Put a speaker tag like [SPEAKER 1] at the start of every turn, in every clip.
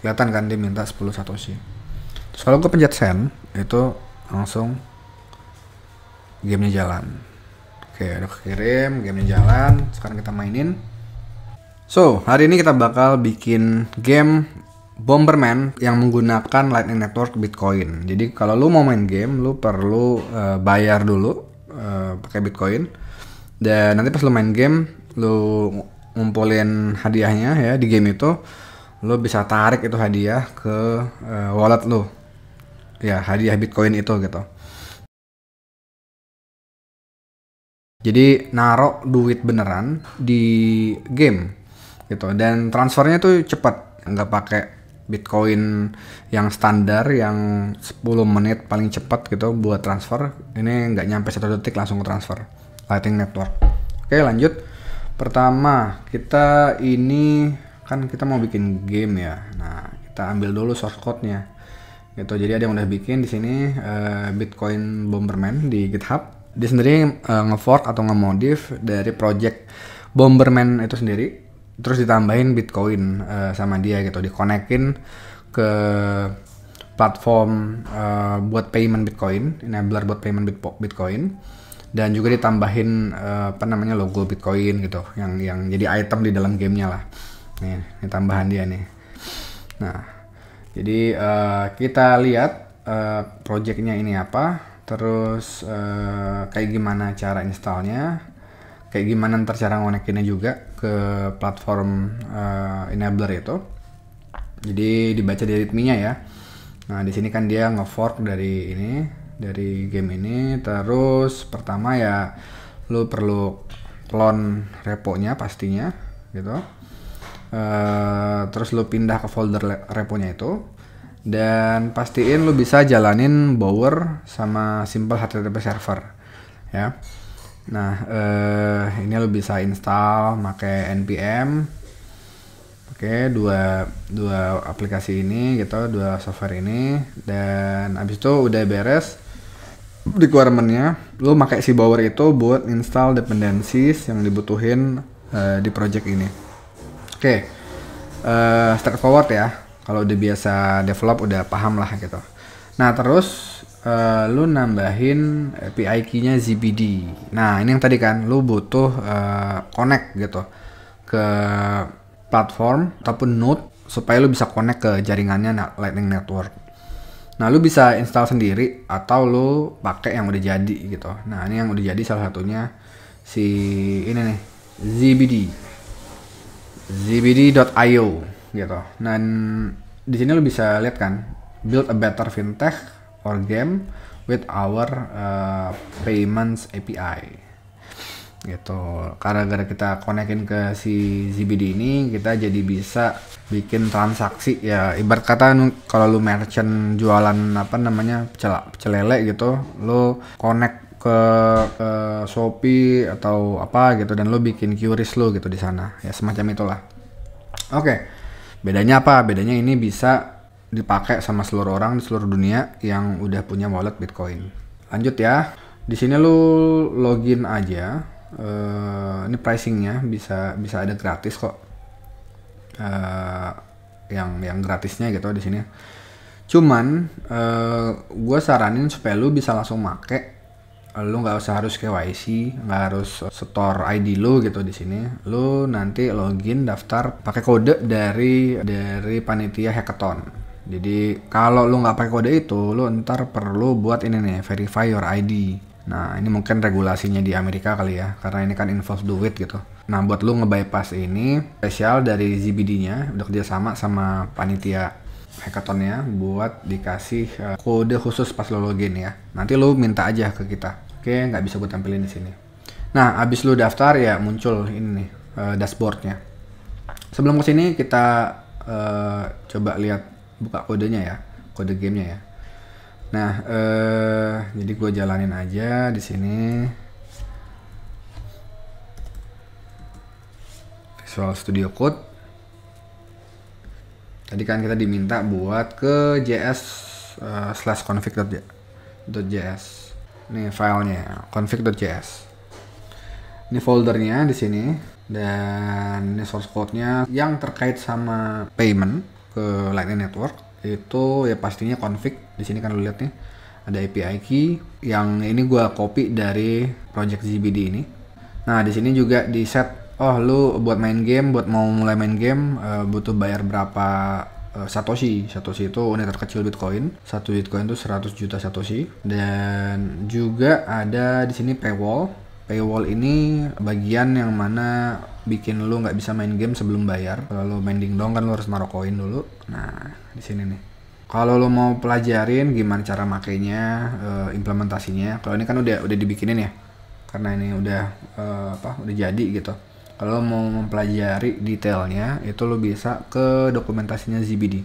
[SPEAKER 1] kelihatan kan dia minta 10 satoshi terus kalau gue pencet send itu langsung gamenya jalan oke udah kirim gamenya jalan sekarang kita mainin so hari ini kita bakal bikin game Bomberman yang menggunakan Lightning Network Bitcoin. Jadi kalau lu mau main game, lu perlu uh, bayar dulu uh, pakai Bitcoin. Dan nanti pas lu main game, lu ngumpulin hadiahnya ya di game itu lo bisa tarik itu hadiah ke uh, wallet lo ya hadiah bitcoin itu gitu jadi narok duit beneran di game gitu dan transfernya tuh cepet, nggak pakai bitcoin yang standar yang 10 menit paling cepat gitu buat transfer ini nggak nyampe satu detik langsung ke transfer lightning network oke lanjut pertama kita ini kan kita mau bikin game ya nah kita ambil dulu source code-nya gitu jadi ada yang udah bikin di sini uh, Bitcoin Bomberman di GitHub Di sendiri uh, ngefork atau ngemodif dari project Bomberman itu sendiri terus ditambahin Bitcoin uh, sama dia gitu dikonekin ke platform uh, buat payment Bitcoin enabler buat payment Bitcoin dan juga ditambahin uh, apa namanya logo Bitcoin gitu yang yang jadi item di dalam gamenya lah Nih, ini tambahan dia nih. Nah, jadi uh, kita lihat uh, projectnya ini apa, terus uh, kayak gimana cara installnya, kayak gimana ntar cara ngonekinnya juga ke platform uh, enabler itu. Jadi dibaca dari readme-nya ya. Nah, di sini kan dia ngefork dari ini, dari game ini. Terus pertama ya lu perlu clone repo-nya pastinya gitu uh, terus lu pindah ke folder reponya itu dan pastiin lu bisa jalanin bower sama simple http server ya nah uh, ini lu bisa install pakai npm oke okay, dua dua aplikasi ini gitu dua software ini dan abis itu udah beres requirementnya lu pakai si bower itu buat install dependencies yang dibutuhin uh, di project ini Oke, okay. uh, eh, forward ya kalau udah biasa develop udah paham lah gitu nah terus uh, lu nambahin API key-nya ZBD nah ini yang tadi kan lu butuh uh, connect gitu ke platform ataupun node supaya lu bisa connect ke jaringannya Lightning Network Nah, lu bisa install sendiri atau lu pakai yang udah jadi gitu. Nah, ini yang udah jadi salah satunya si ini nih, ZBD zbd.io gitu. Dan di sini lo bisa lihat kan, build a better fintech or game with our uh, payments API gitu karena gara kita konekin ke si ZBD ini kita jadi bisa bikin transaksi ya ibarat kata kalau lu merchant jualan apa namanya pecel, pecelele gitu lu connect ke, ke Shopee atau apa gitu dan lo bikin QRIS lo gitu di sana ya semacam itulah oke okay. bedanya apa bedanya ini bisa dipakai sama seluruh orang di seluruh dunia yang udah punya wallet Bitcoin lanjut ya di sini lo login aja uh, ini pricingnya bisa bisa ada gratis kok uh, yang yang gratisnya gitu di sini cuman uh, eh, gue saranin supaya lu bisa langsung make lu nggak usah harus KYC, nggak harus setor ID lu gitu di sini. Lu nanti login daftar pakai kode dari dari panitia hackathon. Jadi kalau lu nggak pakai kode itu, lu ntar perlu buat ini nih verify your ID. Nah ini mungkin regulasinya di Amerika kali ya, karena ini kan involve duit gitu. Nah buat lu ngebypass ini spesial dari ZBD-nya udah kerjasama sama panitia hackathonnya buat dikasih uh, kode khusus pas lo login ya. Nanti lo minta aja ke kita. Oke, nggak bisa gue tampilin di sini. Nah, abis lo daftar ya muncul ini nih uh, dashboardnya. Sebelum ke sini kita uh, coba lihat buka kodenya ya, kode gamenya ya. Nah, uh, jadi gue jalanin aja di sini. Visual Studio Code Tadi kan kita diminta buat ke js uh, eh, slash config.js. ini filenya config.js. Ini foldernya di sini dan ini source code-nya yang terkait sama payment ke Lightning Network itu ya pastinya config di sini kan lu lihat nih ada API key yang ini gua copy dari project ZBD ini. Nah, di sini juga di set oh lu buat main game buat mau mulai main game uh, butuh bayar berapa uh, satoshi satoshi itu unit terkecil bitcoin satu bitcoin itu 100 juta satoshi dan juga ada di sini paywall paywall ini bagian yang mana bikin lu nggak bisa main game sebelum bayar kalau lu main dong kan lu harus naruh koin dulu nah di sini nih kalau lo mau pelajarin gimana cara makainya uh, implementasinya kalau ini kan udah udah dibikinin ya karena ini udah uh, apa udah jadi gitu kalau mau mempelajari detailnya itu lo bisa ke dokumentasinya ZBD.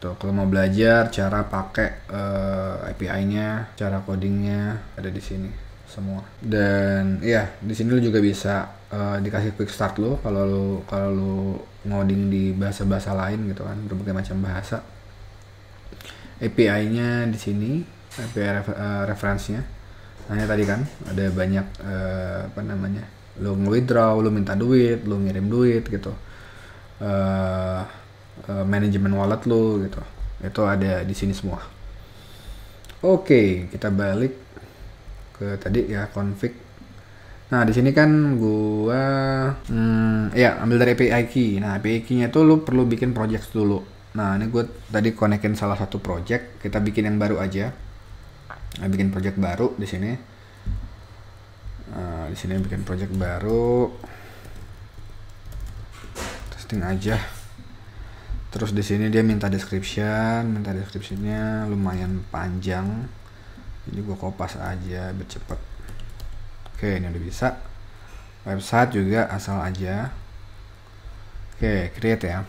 [SPEAKER 1] Tuh, kalau mau belajar cara pakai uh, eh, API-nya, cara codingnya ada di sini semua. Dan ya, di sini lo juga bisa uh, dikasih quick start lo kalau lo kalau lo ngoding di bahasa-bahasa lain gitu kan, berbagai macam bahasa. API-nya di sini, API refer, uh, referensinya. Nah, tadi kan ada banyak uh, apa namanya? lu withdraw lu minta duit lu ngirim duit gitu uh, eh, uh, eh, manajemen wallet lu gitu itu ada di sini semua oke kita balik ke tadi ya config nah di sini kan gua hmm, ya ambil dari API key nah API key nya itu lu perlu bikin project dulu nah ini gue tadi konekin salah satu project kita bikin yang baru aja nah, bikin project baru di sini di sini bikin project baru testing aja terus di sini dia minta description minta deskripsinya lumayan panjang jadi gua kopas aja bercepat oke ini udah bisa website juga asal aja oke create ya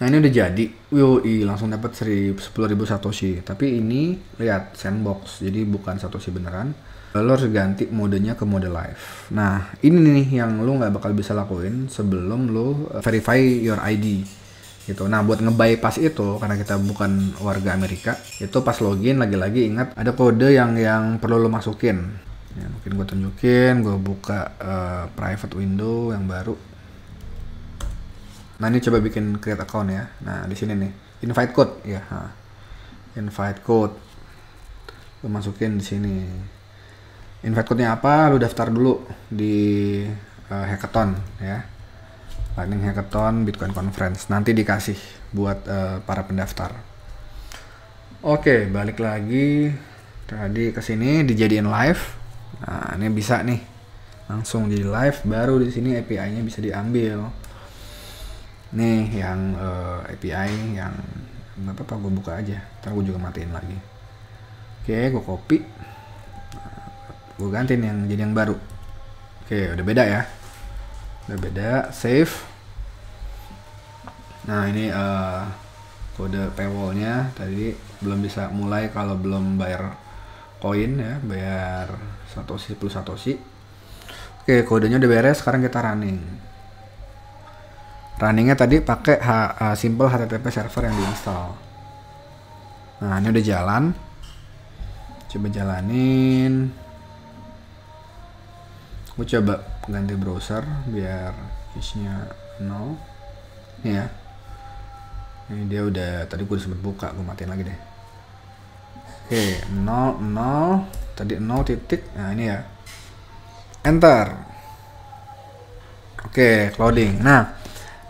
[SPEAKER 1] Nah ini udah jadi, woi langsung dapat sepuluh ribu satoshi. Tapi ini lihat sandbox, jadi bukan satoshi beneran. Lo harus ganti modenya ke mode live. Nah ini nih yang lo nggak bakal bisa lakuin sebelum lo eh, verify your ID gitu. Nah buat pas itu karena kita bukan warga Amerika, itu pas login lagi-lagi ingat ada kode yang yang perlu lo masukin. Ya, mungkin gue tunjukin, gue buka uh, private window yang baru. Nah ini coba bikin create account ya. Nah di sini nih invite code ya. Nah, invite code. Lu masukin di sini. Invite code-nya apa? Lu daftar dulu di uh, hackathon ya. Lightning Hackathon Bitcoin Conference nanti dikasih buat uh, para pendaftar. Oke, balik lagi tadi ke sini dijadiin live. Nah, ini bisa nih. Langsung di live baru di sini API-nya bisa diambil nih yang uh, eh, API yang nggak apa-apa gue buka aja Terus gue juga matiin lagi oke gue copy gue gantiin yang jadi yang baru oke udah beda ya udah beda save nah ini uh, kode paywallnya tadi belum bisa mulai kalau belum bayar koin ya bayar satoshi plus satoshi oke kodenya udah beres sekarang kita running runningnya tadi pakai uh, simple HTTP server yang diinstal nah ini udah jalan coba jalanin gue coba ganti browser biar isinya nol ini ya ini dia udah tadi gue sempet buka gue matiin lagi deh oke nol nol tadi nol titik nah ini ya enter oke okay, loading nah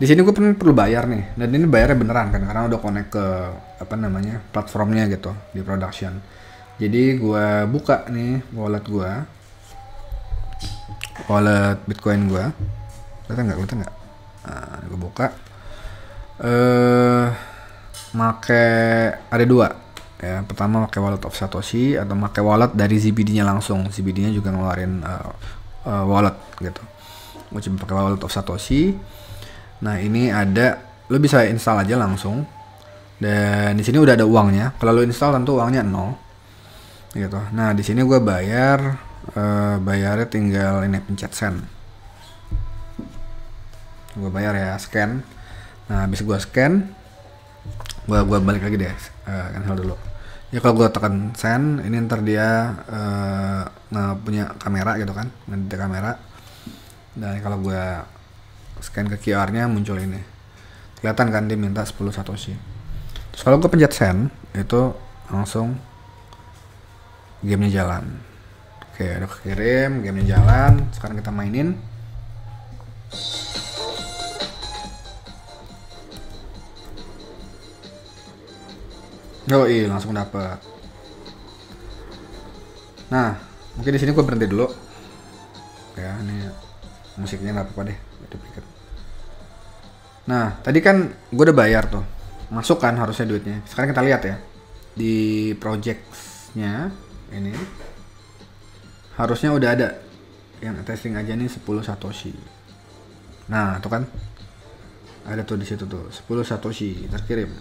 [SPEAKER 1] di sini gue perlu bayar nih dan ini bayarnya beneran kan karena udah connect ke apa namanya platformnya gitu di production jadi gue buka nih wallet gue wallet bitcoin gue kelihatan nggak kelihatan nggak nah, gue buka eh uh, make ada dua ya pertama pakai wallet of satoshi atau pakai wallet dari zbd nya langsung zbd nya juga ngeluarin uh, uh, wallet gitu gue coba pakai wallet of satoshi Nah ini ada, lo bisa install aja langsung. Dan di sini udah ada uangnya. Kalau lo install tentu uangnya nol. Gitu. Nah di sini gue bayar, uh, bayarnya tinggal ini pencet send. Gue bayar ya scan. Nah habis gue scan, gue gua balik lagi deh, uh, cancel dulu. Ya kalau gue tekan send, ini ntar dia uh, punya kamera gitu kan, nanti kamera. Dan kalau gue scan ke QR-nya muncul ini kelihatan kan dia minta 10 satoshi terus kalau gue pencet send itu langsung gamenya jalan oke udah kirim gamenya jalan sekarang kita mainin Oh iya langsung dapet. Nah mungkin di sini gue berhenti dulu. Ya ini musiknya nggak apa-apa deh duplikat nah tadi kan gue udah bayar tuh masuk kan harusnya duitnya sekarang kita lihat ya di projectsnya ini harusnya udah ada yang testing aja nih 10 satoshi nah itu kan ada tuh di situ tuh 10 satoshi terkirim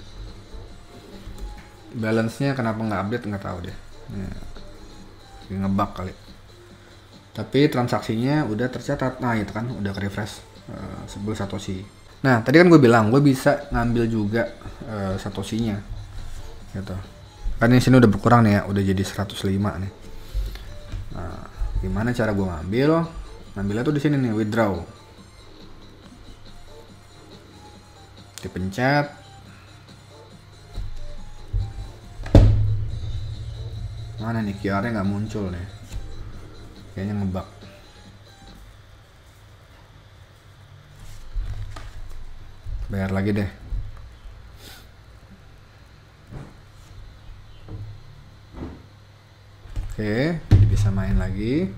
[SPEAKER 1] balance nya kenapa nggak update nggak tahu deh ya. ngebak kali tapi transaksinya udah tercatat nah itu kan udah ke refresh uh, eh, sebelum satoshi nah tadi kan gue bilang gue bisa ngambil juga uh, satoshinya gitu kan yang sini udah berkurang nih ya udah jadi 105 nih nah gimana cara gue ngambil ngambilnya tuh di sini nih withdraw dipencet mana nih QR nya nggak muncul nih kayaknya ngebak bayar lagi deh oke jadi bisa main lagi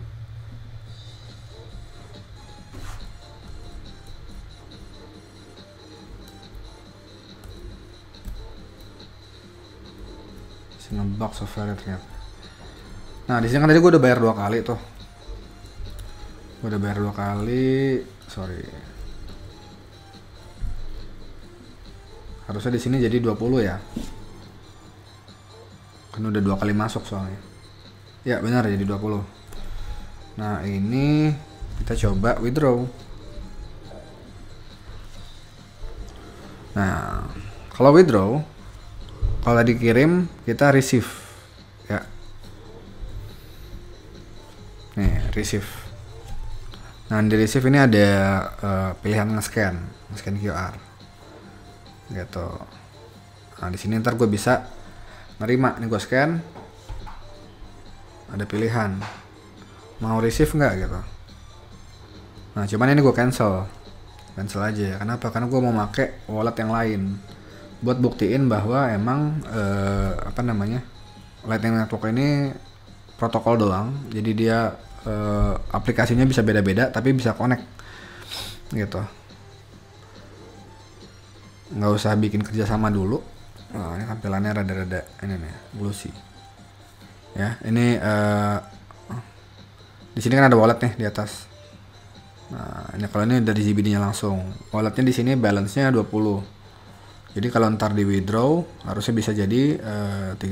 [SPEAKER 1] ngebug software ternyata. Nah, disini kan tadi gue udah bayar dua kali tuh gue udah bayar dua kali sorry harusnya di sini jadi 20 ya kan udah dua kali masuk soalnya ya benar jadi 20 nah ini kita coba withdraw nah kalau withdraw kalau dikirim kita receive ya nih receive Nah di receive ini ada uh, pilihan nge-scan, nge-scan QR, gitu. Nah di sini ntar gue bisa nerima, nih gue scan, ada pilihan mau receive nggak gitu. Nah cuman ini gue cancel, cancel aja. Kenapa? Karena gue mau make wallet yang lain buat buktiin bahwa emang uh, apa namanya Lightning Network ini protokol doang, jadi dia uh, aplikasinya bisa beda-beda tapi bisa connect gitu nggak usah bikin kerjasama dulu nah, ini tampilannya rada-rada ini nih glossy ya ini uh, di sini kan ada wallet nih di atas nah ini kalau ini dari ZBD nya langsung walletnya di sini balance nya 20 jadi kalau ntar di withdraw harusnya bisa jadi eh, uh, 30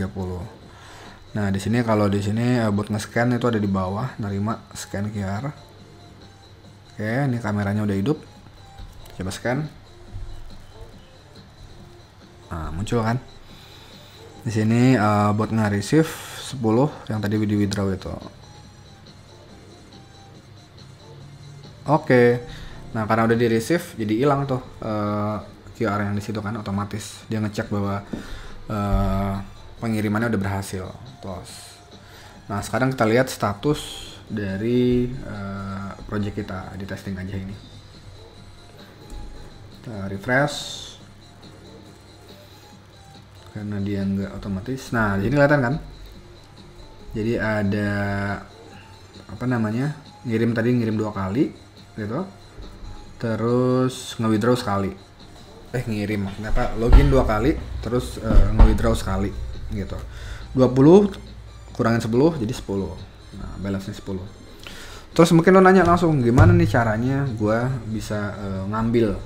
[SPEAKER 1] Nah, di sini kalau di sini eh, buat nge-scan itu ada di bawah, nerima scan QR. Oke, ini kameranya udah hidup. Coba scan. Nah, muncul kan? Di sini uh, buat nge-receive 10 yang tadi di withdraw itu. Oke. Nah, karena udah di-receive jadi hilang tuh uh, eh, QR yang di situ kan otomatis. Dia ngecek bahwa uh, pengirimannya udah berhasil tos nah sekarang kita lihat status dari uh, project kita di testing aja ini kita refresh karena dia nggak otomatis nah di sini kelihatan kan jadi ada apa namanya ngirim tadi ngirim dua kali gitu terus nge-withdraw sekali eh ngirim maksudnya login dua kali terus uh, nge-withdraw sekali gitu 20 kurangin 10 jadi 10 nah balance nya 10 terus mungkin lo nanya langsung gimana nih caranya gue bisa uh, ngambil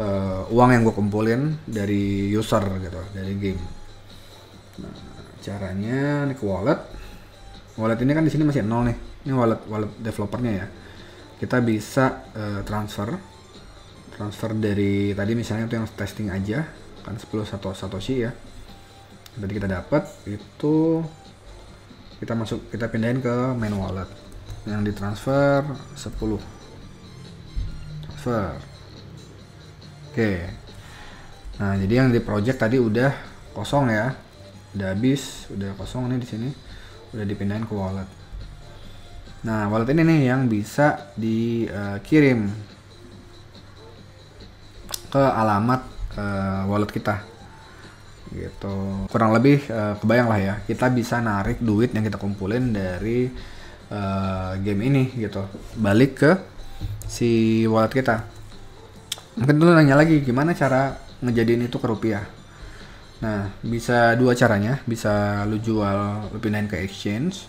[SPEAKER 1] uh, uang yang gue kumpulin dari user gitu dari game nah, caranya ini ke wallet wallet ini kan di sini masih nol nih ini wallet wallet developernya ya kita bisa uh, transfer transfer dari tadi misalnya itu yang testing aja kan 10 satu satoshi ya tadi kita dapat itu kita masuk kita pindahin ke main wallet yang ditransfer 10 transfer oke nah jadi yang di project tadi udah kosong ya udah habis udah kosong nih di sini udah dipindahin ke wallet nah wallet ini nih yang bisa dikirim uh, ke alamat uh, wallet kita gitu kurang lebih uh, kebayang lah ya kita bisa narik duit yang kita kumpulin dari uh, game ini gitu balik ke si wallet kita mungkin tuh nanya lagi gimana cara ngejadiin itu ke rupiah nah bisa dua caranya bisa lu jual lebih pindahin ke exchange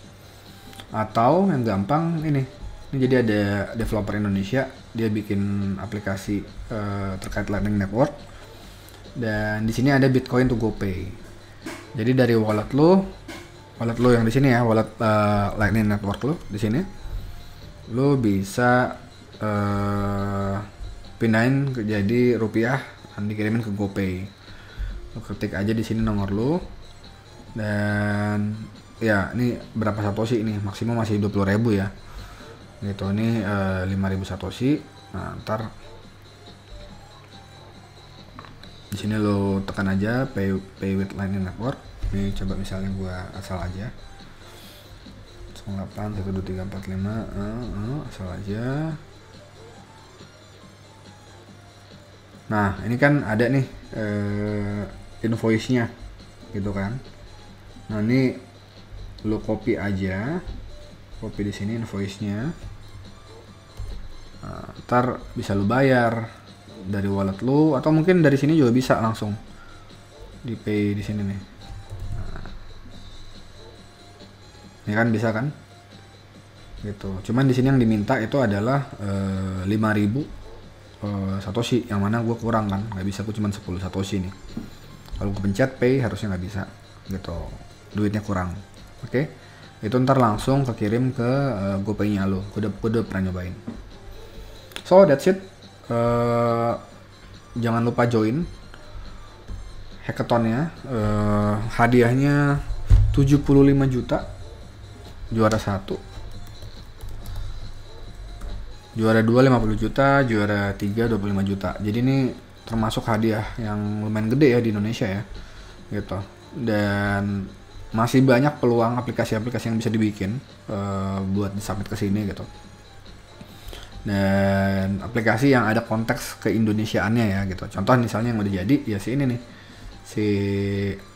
[SPEAKER 1] atau yang gampang ini ini jadi ada developer Indonesia dia bikin aplikasi uh, terkait Lightning Network dan di sini ada Bitcoin to GoPay. Jadi dari wallet lo, wallet lo yang di sini ya, wallet uh, Lightning Network lo di sini, lo bisa uh, pindahin ke, jadi rupiah dan dikirimin ke GoPay. Lo ketik aja di sini nomor lo dan ya ini berapa satoshi ini maksimum masih 20.000 ya gitu ini uh, eh, 5.000 satoshi nah ntar di sini lo tekan aja pay pay with lightning network ini coba misalnya gua asal aja 08 1 2 asal aja nah ini kan ada nih uh, eh, invoice nya gitu kan nah ini lo copy aja copy di sini invoice nya nah, ntar bisa lo bayar dari wallet lu atau mungkin dari sini juga bisa langsung di pay di sini nih ini nah. ya kan bisa kan gitu cuman di sini yang diminta itu adalah e, 5000 e, satoshi yang mana gue kurang kan nggak bisa gue cuman 10 satoshi nih kalau gue pencet pay harusnya nggak bisa gitu duitnya kurang oke okay? itu ntar langsung kekirim ke uh, gopaynya lo gue kode udah pernah nyobain so that's it Eh, jangan lupa join hackathonnya uh, hadiahnya 75 juta juara satu juara 2 50 juta juara 3 25 juta jadi ini termasuk hadiah yang lumayan gede ya di Indonesia ya gitu dan masih banyak peluang aplikasi-aplikasi yang bisa dibikin uh, buat disubmit ke sini gitu dan aplikasi yang ada konteks ke Indonesiaannya ya gitu. Contoh misalnya yang udah jadi ya si ini nih si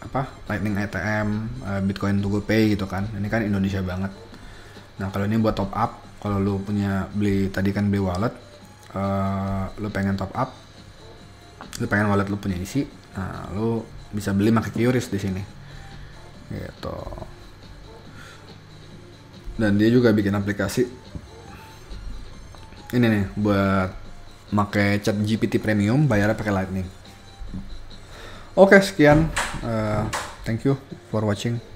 [SPEAKER 1] apa Lightning ATM, eh, Bitcoin to pay gitu kan. Ini kan Indonesia banget. Nah kalau ini buat top up, kalau lu punya beli tadi kan beli wallet, uh, lu pengen top up, lu pengen wallet lu punya isi, nah lu bisa beli pakai QRIS di sini. Gitu. Dan dia juga bikin aplikasi ini nih buat make chat GPT premium bayarnya pakai Lightning. Oke, okay, sekian. Uh, thank you for watching.